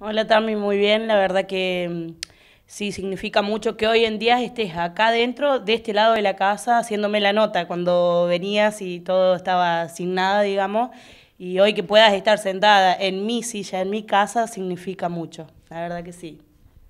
Hola Tami, muy bien. La verdad que mm, sí significa mucho que hoy en día estés acá dentro, de este lado de la casa, haciéndome la nota cuando venías y todo estaba sin nada, digamos. Y hoy que puedas estar sentada en mi silla, en mi casa, significa mucho. La verdad que sí.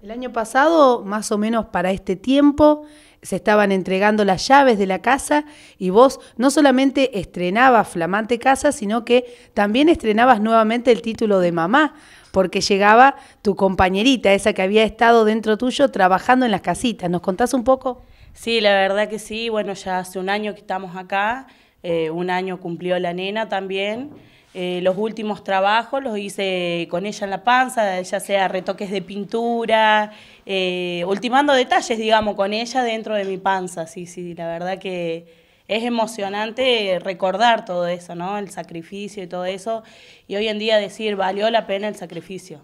El año pasado, más o menos para este tiempo, se estaban entregando las llaves de la casa y vos no solamente estrenabas Flamante Casa, sino que también estrenabas nuevamente el título de mamá porque llegaba tu compañerita, esa que había estado dentro tuyo trabajando en las casitas. ¿Nos contás un poco? Sí, la verdad que sí. Bueno, ya hace un año que estamos acá, eh, un año cumplió la nena también. Eh, los últimos trabajos los hice con ella en la panza, ya sea retoques de pintura, eh, ultimando detalles, digamos, con ella dentro de mi panza. Sí, sí, la verdad que es emocionante recordar todo eso, ¿no? El sacrificio y todo eso. Y hoy en día decir, valió la pena el sacrificio.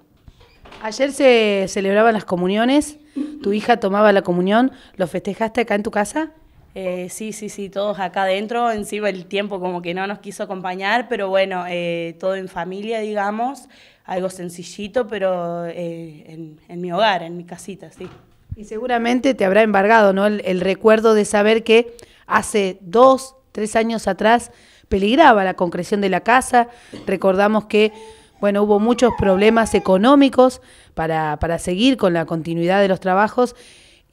Ayer se celebraban las comuniones, tu hija tomaba la comunión, ¿lo festejaste acá en tu casa? Eh, sí, sí, sí, todos acá adentro, encima el tiempo como que no nos quiso acompañar, pero bueno, eh, todo en familia, digamos, algo sencillito, pero eh, en mi hogar, en mi casita, sí. Y seguramente te habrá embargado, ¿no? El, recuerdo de saber que hace dos, tres años atrás peligraba la concreción de la casa. Recordamos que bueno, hubo muchos problemas económicos para, para, seguir con la continuidad de los trabajos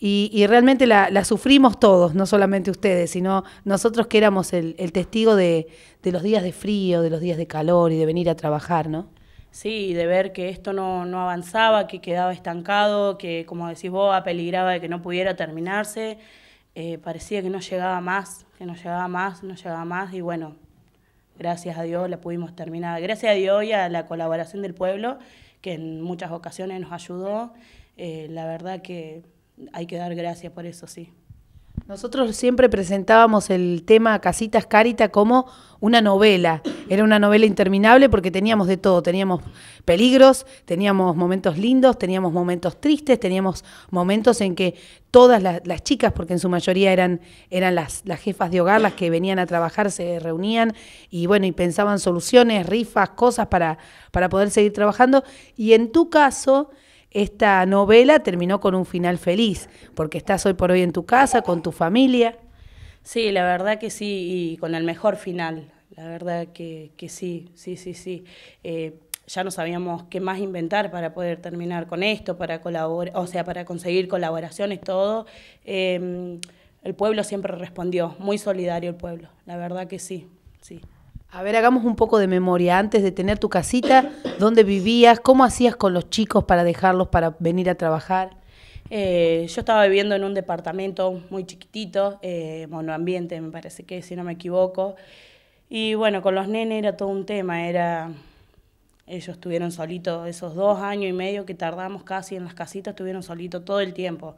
y, realmente la, sufrimos todos, no solamente ustedes, sino nosotros que éramos el, testigo de, de los días de frío, de los días de calor y de venir a trabajar, ¿no? Sí, de ver que esto no, no avanzaba, que quedaba estancado, que como decís vos, apeligraba de que no pudiera terminarse. Eh, parecía que no llegaba más, que no llegaba más, no llegaba más, y bueno, gracias a Dios la pudimos terminar. Gracias a Dios y a la colaboración del pueblo, que en muchas ocasiones nos ayudó. Eh, la verdad que hay que dar gracias por eso, sí. Nosotros siempre presentábamos el tema Casitas Carita como una novela. Era una novela interminable porque teníamos de todo. Teníamos peligros, teníamos momentos lindos, teníamos momentos tristes, teníamos momentos en que todas las, las chicas, porque en su mayoría eran, eran las, las, jefas de hogar, las que venían a trabajar, se reunían y bueno, y pensaban soluciones, rifas, cosas para, para poder seguir trabajando. Y en tu caso, esta novela terminó con un final feliz, porque estás hoy por hoy en tu casa, con tu familia. Sí, la verdad que sí, y con el mejor final, la verdad que, sí, sí, sí, sí. Eh, ya no sabíamos qué más inventar para poder terminar con esto, para colaborar, o sea, para conseguir colaboraciones, todo. Eh, el pueblo siempre respondió, muy solidario el pueblo, la verdad que sí, sí. A ver, hagamos un poco de memoria. Antes de tener tu casita, ¿dónde vivías? ¿Cómo hacías con los chicos para dejarlos para venir a trabajar? Eh, yo estaba viviendo en un departamento muy chiquitito, eh, monoambiente, me parece que, si no me equivoco. Y bueno, con los nenes era todo un tema, era... Ellos estuvieron solitos esos dos años y medio que tardamos casi en las casitas, estuvieron solitos todo el tiempo.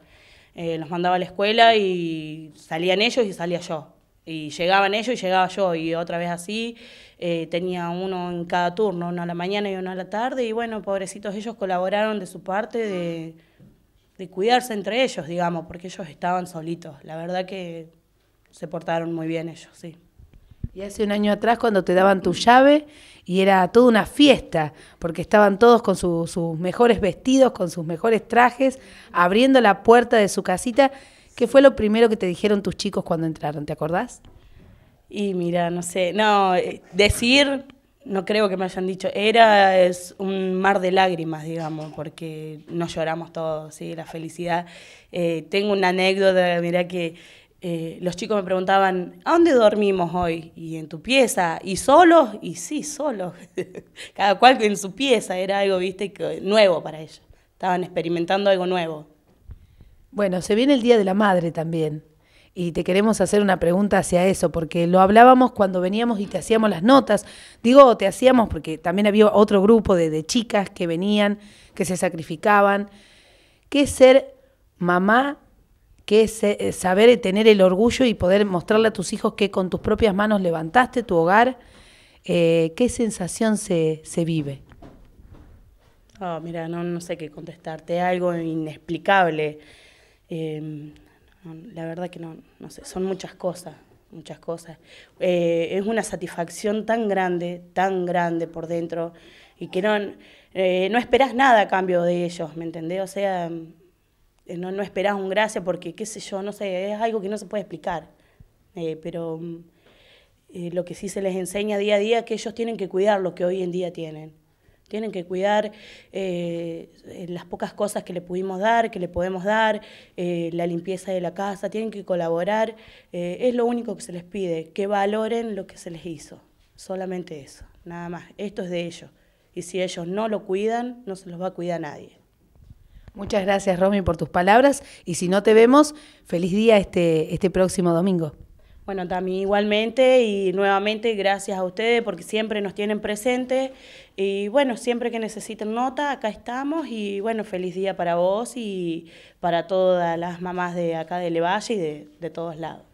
Eh, los mandaba a la escuela y salían ellos y salía yo. Y llegaban ellos y llegaba yo, y otra vez así, eh, tenía uno en cada turno, uno a la mañana y uno a la tarde, y bueno, pobrecitos ellos colaboraron de su parte de, de cuidarse entre ellos, digamos, porque ellos estaban solitos. La verdad que se portaron muy bien ellos, sí. Y hace un año atrás cuando te daban tu llave y era toda una fiesta, porque estaban todos con sus mejores vestidos, con sus mejores trajes, abriendo la puerta de su casita ¿Qué fue lo primero que te dijeron tus chicos cuando entraron? ¿Te acordás? Y mira, no sé, no, eh, decir, no creo que me hayan dicho, era es un mar de lágrimas, digamos, porque nos lloramos todos, ¿sí? la felicidad. Eh, tengo una anécdota, mira que eh, los chicos me preguntaban, ¿a dónde dormimos hoy? Y en tu pieza, ¿y solos? Y sí, solos, cada cual en su pieza, era algo, viste, nuevo para ellos, estaban experimentando algo nuevo. Bueno, se viene el Día de la Madre también. Y te queremos hacer una pregunta hacia eso, porque lo hablábamos cuando veníamos y te hacíamos las notas. Digo, te hacíamos porque también había otro grupo de, chicas que venían, que se sacrificaban. ¿Qué es ser mamá? ¿Qué es eh, saber tener el orgullo y poder mostrarle a tus hijos que con tus propias manos levantaste tu hogar? Eh, ¿Qué sensación se, se vive? Oh, mira, no, no sé qué contestarte. Algo inexplicable. Em, la verdad que no, sé, son muchas cosas, muchas cosas. Eh, es una satisfacción tan grande, tan grande por dentro, y que no, eh, esperás nada a cambio de ellos, ¿me entendés? O sea, eh, no, no esperás un gracia porque, qué sé yo, no sé, es algo que no se puede explicar. pero mm, lo que sí se les enseña día a día es que ellos tienen que cuidar lo que hoy en día tienen. Tienen que cuidar eh, eh, las pocas cosas que le pudimos dar, que le podemos dar, eh, la limpieza de la casa, tienen que colaborar. es lo único que se les pide, que valoren lo que se les hizo. Solamente eso, nada más. Esto es de ellos. Y si ellos no lo cuidan, no se los va a cuidar nadie. Muchas gracias, Romy, por tus palabras. Y si no te vemos, feliz día este, este próximo domingo. Bueno, también igualmente y nuevamente gracias a ustedes porque siempre nos tienen presentes y bueno, siempre que necesiten nota, acá estamos y bueno, feliz día para vos y para todas las mamás de acá de Levalle y de, de todos lados.